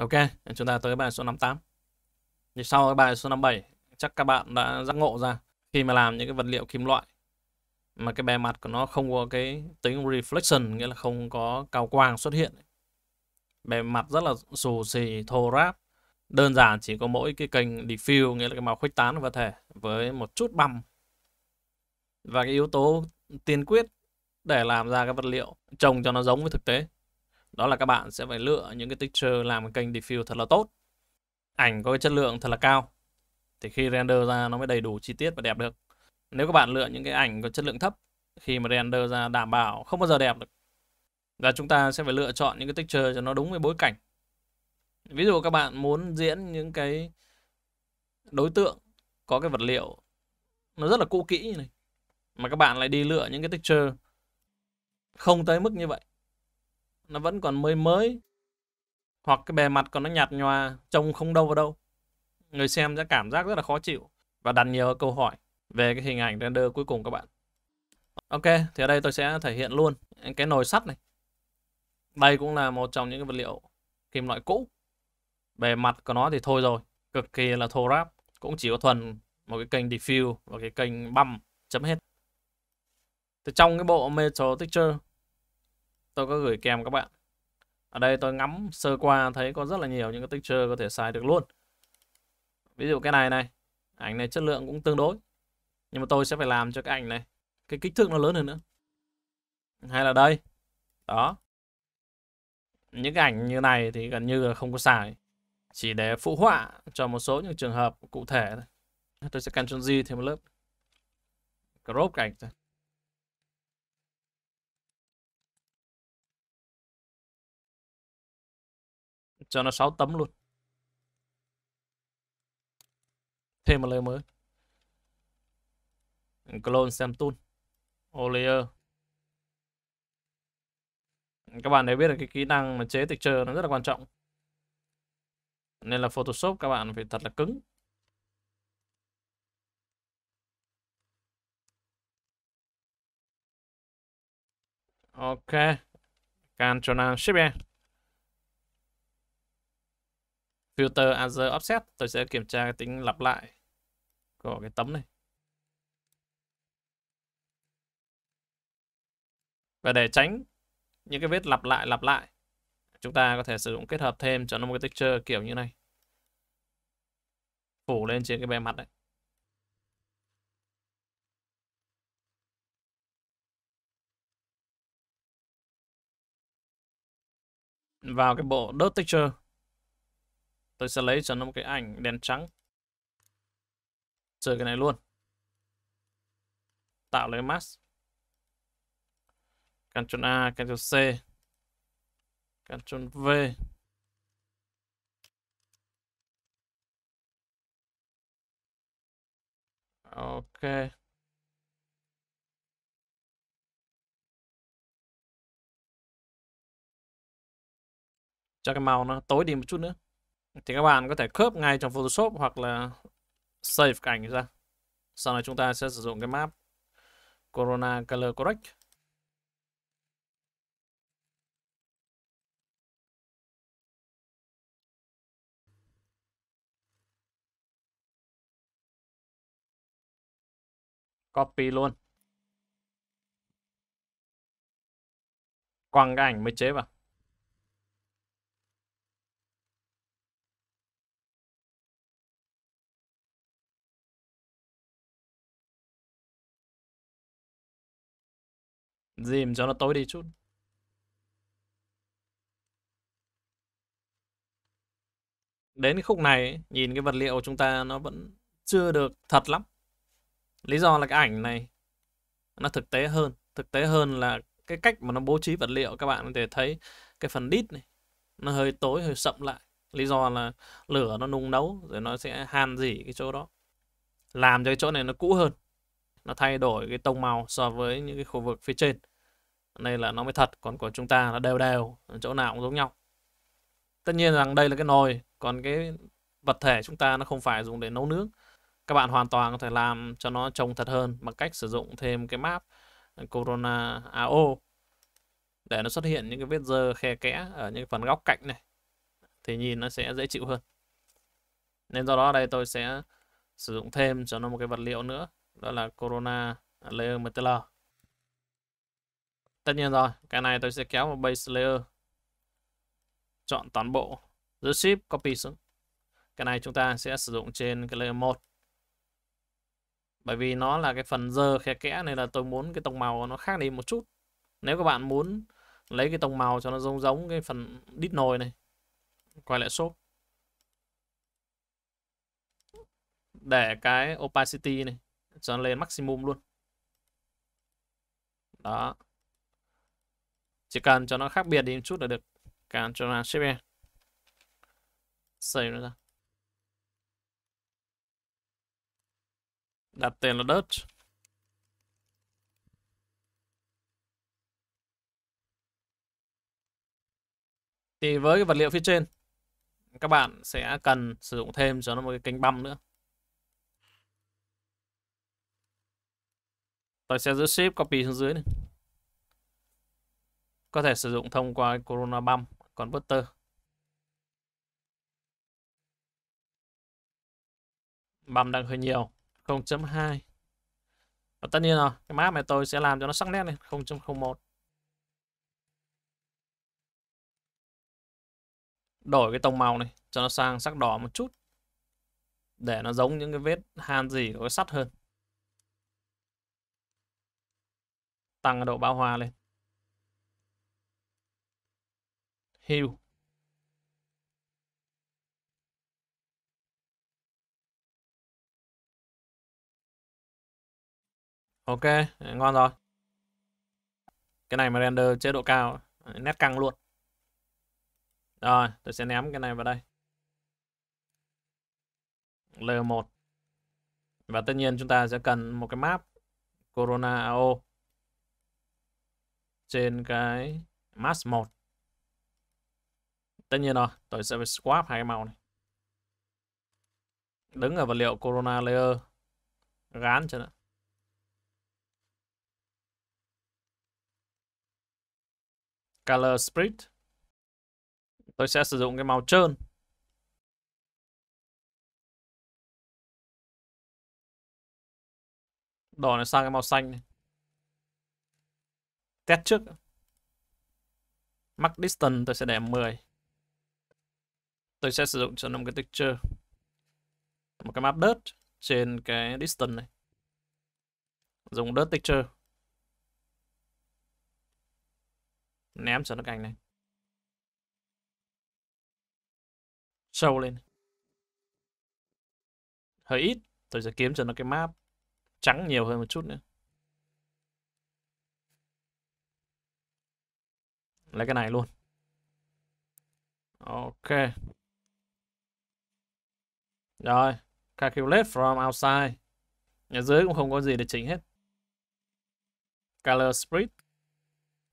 Ok, chúng ta tới bài số 58. Thì sau bài số 57, chắc các bạn đã giác ngộ ra khi mà làm những cái vật liệu kim loại mà cái bề mặt của nó không có cái tính reflection, nghĩa là không có cao quang xuất hiện. Bề mặt rất là xù xì, thô ráp. Đơn giản chỉ có mỗi cái kênh diffuse, nghĩa là cái màu khuếch tán của vật thể với một chút băm. Và cái yếu tố tiên quyết để làm ra cái vật liệu trông cho nó giống với thực tế đó là các bạn sẽ phải lựa những cái texture làm cái kênh diffuse thật là tốt ảnh có cái chất lượng thật là cao thì khi render ra nó mới đầy đủ chi tiết và đẹp được nếu các bạn lựa những cái ảnh có chất lượng thấp khi mà render ra đảm bảo không bao giờ đẹp được và chúng ta sẽ phải lựa chọn những cái texture cho nó đúng với bối cảnh ví dụ các bạn muốn diễn những cái đối tượng có cái vật liệu nó rất là cũ kỹ như này mà các bạn lại đi lựa những cái texture không tới mức như vậy nó vẫn còn mới mới hoặc cái bề mặt còn nó nhạt nhòa trông không đâu vào đâu người xem sẽ cảm giác rất là khó chịu và đặt nhiều câu hỏi về cái hình ảnh render cuối cùng các bạn ok thì ở đây tôi sẽ thể hiện luôn cái nồi sắt này đây cũng là một trong những cái vật liệu kim loại cũ bề mặt của nó thì thôi rồi cực kỳ là thô ráp cũng chỉ có thuần một cái kênh diffuse và cái kênh băm chấm hết thì trong cái bộ metal texture tôi có gửi kèm các bạn ở đây tôi ngắm sơ qua thấy có rất là nhiều những cái texture có thể xài được luôn ví dụ cái này này ảnh này chất lượng cũng tương đối nhưng mà tôi sẽ phải làm cho cái ảnh này cái kích thước nó lớn hơn nữa hay là đây đó những cái ảnh như này thì gần như là không có xài chỉ để phụ họa cho một số những trường hợp cụ thể thôi tôi sẽ Ctrl G thêm một lớp crop cảnh thôi cho nó 6 tấm luôn thêm một layer mới clone sample all layer các bạn đều biết là cái kỹ năng mà chế texture nó rất là quan trọng nên là Photoshop các bạn phải thật là cứng Ok can cho Cantonal Shipping e. filter other offset tôi sẽ kiểm tra cái tính lặp lại của cái tấm này và để tránh những cái vết lặp lại lặp lại chúng ta có thể sử dụng kết hợp thêm cho nó một cái texture kiểu như này phủ lên trên cái bề mặt đấy vào cái bộ dirt texture tôi sẽ lấy cho nó một cái ảnh đen trắng trừ cái này luôn tạo lấy mask Ctrl A, Ctrl C, Ctrl V. Ok. Cho cái màu nó tối đi một chút nữa thì các bạn có thể khớp ngay trong Photoshop hoặc là save cái ảnh ra sau này chúng ta sẽ sử dụng cái map Corona Color Correct copy luôn quăng cái ảnh mới chế vào Dìm cho nó tối đi chút. Đến cái khúc này, nhìn cái vật liệu chúng ta nó vẫn chưa được thật lắm. Lý do là cái ảnh này nó thực tế hơn. Thực tế hơn là cái cách mà nó bố trí vật liệu các bạn có thể thấy cái phần đít này nó hơi tối, hơi sậm lại. Lý do là lửa nó nung nấu rồi nó sẽ hàn dỉ cái chỗ đó. Làm cho cái chỗ này nó cũ hơn. Nó thay đổi cái tông màu so với những cái khu vực phía trên nên là nó mới thật còn của chúng ta là đều đều chỗ nào cũng giống nhau tất nhiên rằng đây là cái nồi còn cái vật thể chúng ta nó không phải dùng để nấu nước các bạn hoàn toàn có thể làm cho nó trông thật hơn bằng cách sử dụng thêm cái map ờ, corona AO để nó xuất hiện những cái vết dơ khe kẽ ở những phần góc cạnh này thì nhìn nó sẽ dễ chịu hơn nên do đó đây tôi sẽ sử dụng thêm cho nó một cái vật liệu nữa đó là corona layer material tất nhiên rồi cái này tôi sẽ kéo một base layer chọn toàn bộ giữ ship copy xuống cái này chúng ta sẽ sử dụng trên cái layer 1 bởi vì nó là cái phần dơ khe kẽ nên là tôi muốn cái tông màu nó khác đi một chút nếu các bạn muốn lấy cái tông màu cho nó giống giống cái phần đít nồi này quay lại shop để cái opacity này cho lên maximum luôn đó chỉ cần cho nó khác biệt đi một chút là được Cần cho là shape save nó ra đặt tên là đất thì với cái vật liệu phía trên các bạn sẽ cần sử dụng thêm cho nó một cái kênh băm nữa tôi sẽ giữ ship copy xuống dưới này có thể sử dụng thông qua Corona Bump Converter. Bump đang hơi nhiều, 0.2. Và tất nhiên rồi, cái map này tôi sẽ làm cho nó sắc nét lên, 0.01. Đổi cái tông màu này cho nó sang sắc đỏ một chút. Để nó giống những cái vết han gì có cái sắt hơn. Tăng cái độ bão hòa lên. hill ok ngon rồi cái này mà render chế độ cao nét căng luôn rồi tôi sẽ ném cái này vào đây l 1 và tất nhiên chúng ta sẽ cần một cái map corona ao trên cái mask 1 tất nhiên rồi tôi sẽ phải swap hai cái màu này đứng ở vật liệu corona layer gán cho nó color split tôi sẽ sử dụng cái màu trơn đỏ này sang cái màu xanh này. test trước max distance tôi sẽ để 10 tôi sẽ sử dụng cho nó một cái texture một cái map đất trên cái distance này dùng đất texture ném cho nó cái này sâu lên hơi ít tôi sẽ kiếm cho nó cái map trắng nhiều hơn một chút nữa lấy cái này luôn ok rồi, calculate from outside. Ở dưới cũng không có gì để chỉnh hết. Color spread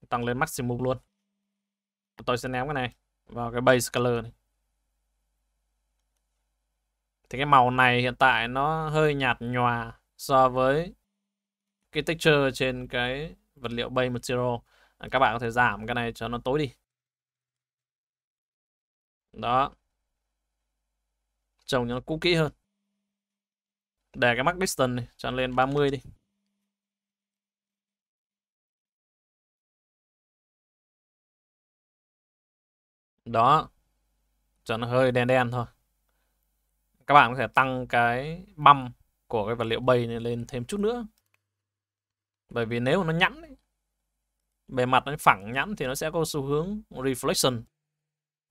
tăng lên maximum luôn. Tôi sẽ ném cái này vào cái base color này. Thì cái màu này hiện tại nó hơi nhạt nhòa so với cái texture trên cái vật liệu base material. Các bạn có thể giảm cái này cho nó tối đi. Đó trồng cho nó cũ kỹ hơn để cái max distance này cho lên 30 đi đó cho nó hơi đen đen thôi các bạn có thể tăng cái băm của cái vật liệu bầy này lên thêm chút nữa bởi vì nếu nó nhẵn ấy, bề mặt nó phẳng nhẵn thì nó sẽ có xu hướng reflection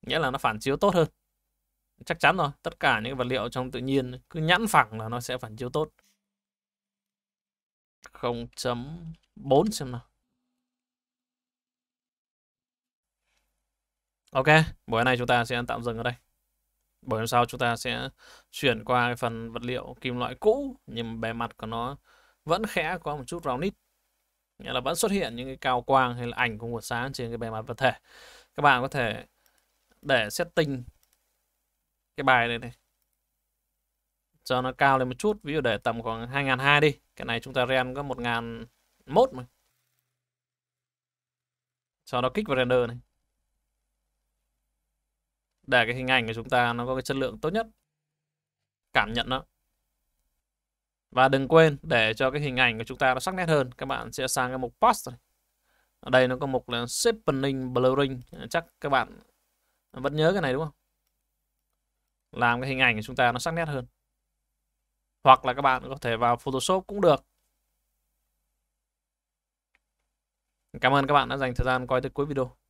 nghĩa là nó phản chiếu tốt hơn chắc chắn rồi tất cả những vật liệu trong tự nhiên cứ nhẵn phẳng là nó sẽ phản chiếu tốt 0.4 xem nào Ok, buổi này chúng ta sẽ tạm dừng ở đây. Buổi hôm sau chúng ta sẽ chuyển qua cái phần vật liệu kim loại cũ nhưng bề mặt của nó vẫn khẽ có một chút rào nít Nghĩa là vẫn xuất hiện những cái cao quang hay là ảnh của nguồn sáng trên cái bề mặt vật thể. Các bạn có thể để setting cái bài này này cho nó cao lên một chút ví dụ để tầm khoảng 2002 đi cái này chúng ta ren có 1001 mà cho nó kích vào render này để cái hình ảnh của chúng ta nó có cái chất lượng tốt nhất cảm nhận nó và đừng quên để cho cái hình ảnh của chúng ta nó sắc nét hơn các bạn sẽ sang cái mục post này. ở đây nó có mục là shaping blurring chắc các bạn vẫn nhớ cái này đúng không làm cái hình ảnh của chúng ta nó sắc nét hơn hoặc là các bạn có thể vào Photoshop cũng được Cảm ơn các bạn đã dành thời gian coi tới cuối video